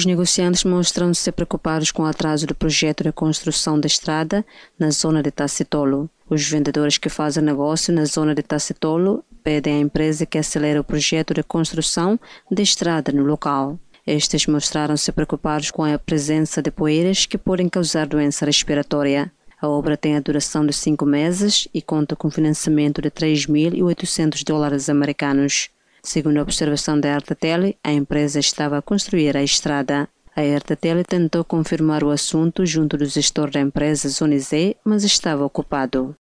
Os negociantes mostram-se preocupados com o atraso do projeto de construção da estrada na zona de Tacitolo. Os vendedores que fazem negócio na zona de Tacitolo pedem à empresa que acelere o projeto de construção da estrada no local. Estes mostraram-se preocupados com a presença de poeiras que podem causar doença respiratória. A obra tem a duração de cinco meses e conta com financiamento de 3.800 dólares americanos. Segundo a observação da Artatele, a empresa estava a construir a estrada. A Artatele tentou confirmar o assunto junto do gestor da empresa Zone mas estava ocupado.